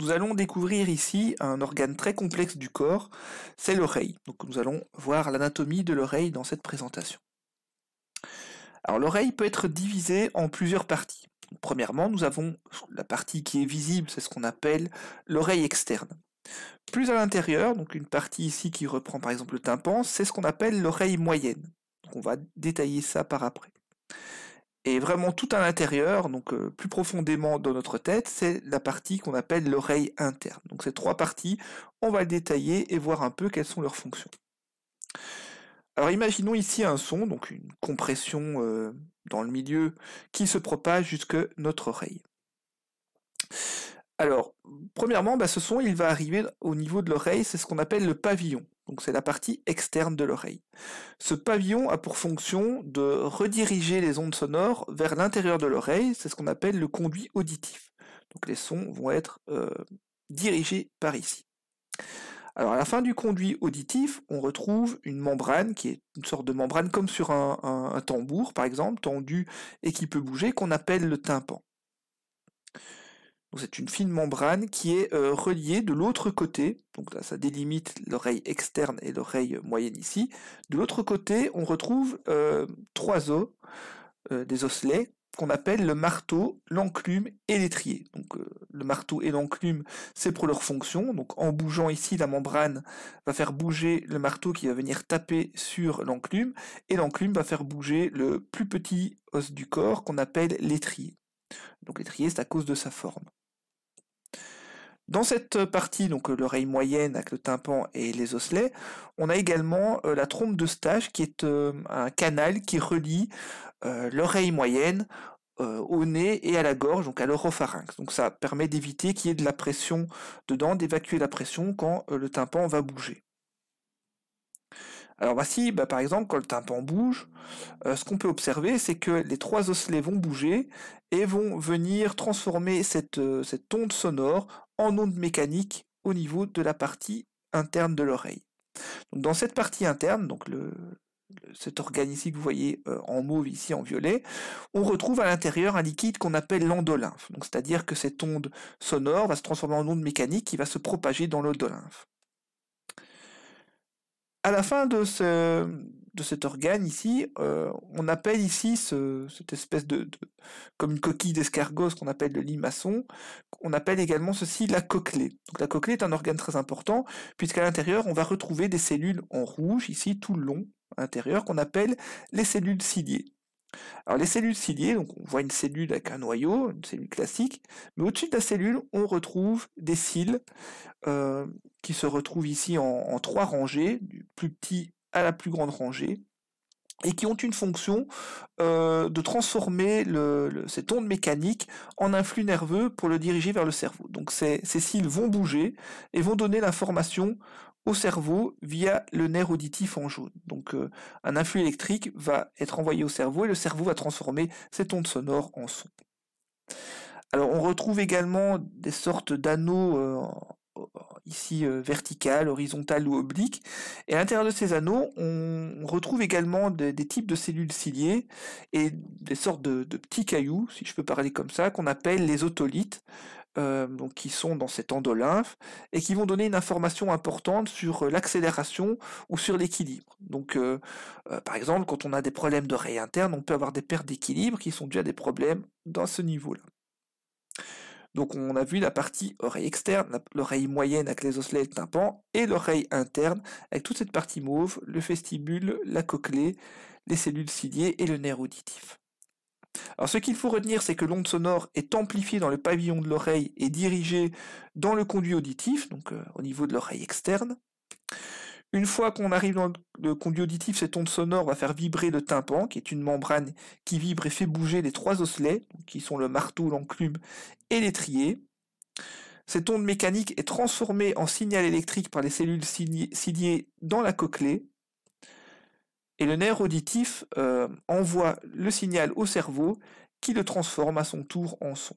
Nous allons découvrir ici un organe très complexe du corps, c'est l'oreille. Donc nous allons voir l'anatomie de l'oreille dans cette présentation. Alors l'oreille peut être divisée en plusieurs parties. premièrement, nous avons la partie qui est visible, c'est ce qu'on appelle l'oreille externe. Plus à l'intérieur, donc une partie ici qui reprend par exemple le tympan, c'est ce qu'on appelle l'oreille moyenne. on va détailler ça par après. Et vraiment tout à l'intérieur, donc euh, plus profondément dans notre tête, c'est la partie qu'on appelle l'oreille interne. Donc ces trois parties, on va le détailler et voir un peu quelles sont leurs fonctions. Alors imaginons ici un son, donc une compression euh, dans le milieu, qui se propage jusque notre oreille. Alors, premièrement, bah, ce son, il va arriver au niveau de l'oreille, c'est ce qu'on appelle le pavillon donc c'est la partie externe de l'oreille. Ce pavillon a pour fonction de rediriger les ondes sonores vers l'intérieur de l'oreille, c'est ce qu'on appelle le conduit auditif. Donc les sons vont être euh, dirigés par ici. Alors à la fin du conduit auditif, on retrouve une membrane qui est une sorte de membrane comme sur un, un tambour par exemple, tendue et qui peut bouger, qu'on appelle le tympan c'est une fine membrane qui est euh, reliée de l'autre côté, donc là, ça délimite l'oreille externe et l'oreille moyenne ici. De l'autre côté, on retrouve euh, trois os, euh, des osselets, qu'on appelle le marteau, l'enclume et l'étrier. Donc le marteau et l'enclume, c'est pour leur fonction. Donc en bougeant ici, la membrane va faire bouger le marteau qui va venir taper sur l'enclume, et l'enclume va faire bouger le plus petit os du corps qu'on appelle l'étrier. Donc l'étrier, c'est à cause de sa forme. Dans cette partie, donc euh, l'oreille moyenne avec le tympan et les osselets, on a également euh, la trompe de stage qui est euh, un canal qui relie l'oreille moyenne au nez et à la gorge, donc à l'oropharynx. Donc ça permet d'éviter qu'il y ait de la pression dedans, d'évacuer la pression quand le tympan va bouger. Alors voici, bah, par exemple, quand le tympan bouge, ce qu'on peut observer, c'est que les trois osselets vont bouger et vont venir transformer cette, cette onde sonore en ondes mécaniques au niveau de la partie interne de l'oreille. Dans cette partie interne, donc cet organe ici que vous voyez euh, en mauve, ici en violet, on retrouve à l'intérieur un liquide qu'on appelle l'endolymphe. C'est-à-dire que cette onde sonore va se transformer en onde mécanique qui va se propager dans l'endolymphe. À la fin de, ce, de cet organe ici, euh, on appelle ici cette espèce de, comme une coquille d'escargot, ce qu'on appelle le limaçon. On appelle également ceci la cochlée. la cochlée est un organe très important, puisqu'à l'intérieur, on va retrouver des cellules en rouge, ici tout le long, à l'intérieur, qu'on appelle les cellules ciliées. Alors les cellules ciliées, donc on voit une cellule avec un noyau, une cellule classique, mais au-dessus de la cellule, on retrouve des cils euh, qui se retrouvent ici en trois rangées, du plus petit à la plus grande rangée et qui ont une fonction euh, de transformer le, cette onde mécanique en un flux nerveux pour le diriger vers le cerveau. Donc ces, cils vont bouger et vont donner l'information au cerveau via le nerf auditif en jaune. Donc euh, un influx électrique va être envoyé au cerveau et le cerveau va transformer cette onde sonore en son. Alors on retrouve également des sortes d'anneaux euh, ici euh, verticales, horizontales ou oblique. Et à l'intérieur de ces anneaux, on retrouve également des, types de cellules ciliées et des sortes de, petits cailloux, si je peux parler comme ça, qu'on appelle les otolithes, euh, donc qui sont dans cet endolymphe et qui vont donner une information importante sur euh, l'accélération ou sur l'équilibre. Donc, par exemple, quand on a des problèmes de rayons interne, on peut avoir des pertes d'équilibre qui sont déjà à des problèmes dans ce niveau-là. Donc on a vu la partie oreille externe, l'oreille moyenne avec les osselets et tympan, et l'oreille interne avec toute cette partie mauve, le vestibule, la cochlée, les cellules ciliées et le nerf auditif. Alors ce qu'il faut retenir, c'est que l'onde sonore est amplifiée dans le pavillon de l'oreille et dirigée dans le conduit auditif, donc euh, au niveau de l'oreille externe. Une fois qu'on arrive dans le conduit auditif, cette onde sonore va faire vibrer le tympan, qui est une membrane qui vibre et fait bouger les trois osselets, qui sont le marteau, l'enclume et l'étrier. Cette onde mécanique est transformée en signal électrique par les cellules ciliées dans la cochlée. Et le nerf auditif euh, envoie le signal au cerveau qui le transforme à son tour en son.